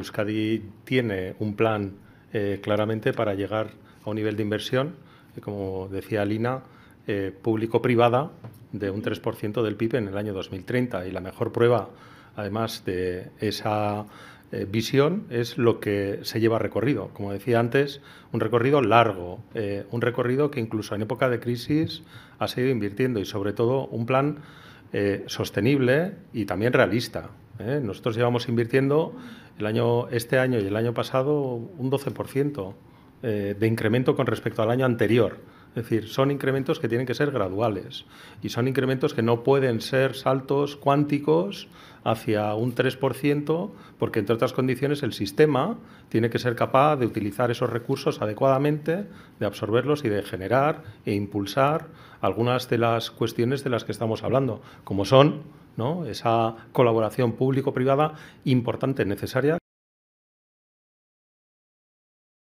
Euskadi tiene un plan eh, claramente para llegar a un nivel de inversión, eh, como decía Lina, eh, público-privada de un 3% del PIB en el año 2030. Y la mejor prueba, además de esa visión, es lo que se lleva recorrido. Como decía antes, un recorrido largo, un recorrido que incluso en época de crisis ha seguido invirtiendo y, sobre todo, un plan sostenible y también realista. ¿eh? Nosotros llevamos invirtiendo el año, este año y el año pasado un 12% eh, de incremento con respecto al año anterior. Es decir, son incrementos que tienen que ser graduales y son incrementos que no pueden ser saltos cuánticos hacia un 3%, porque entre otras condiciones el sistema tiene que ser capaz de utilizar esos recursos adecuadamente, de absorberlos y de generar e impulsar algunas de las cuestiones de las que estamos hablando, como son esa colaboración público-privada importante, necesaria,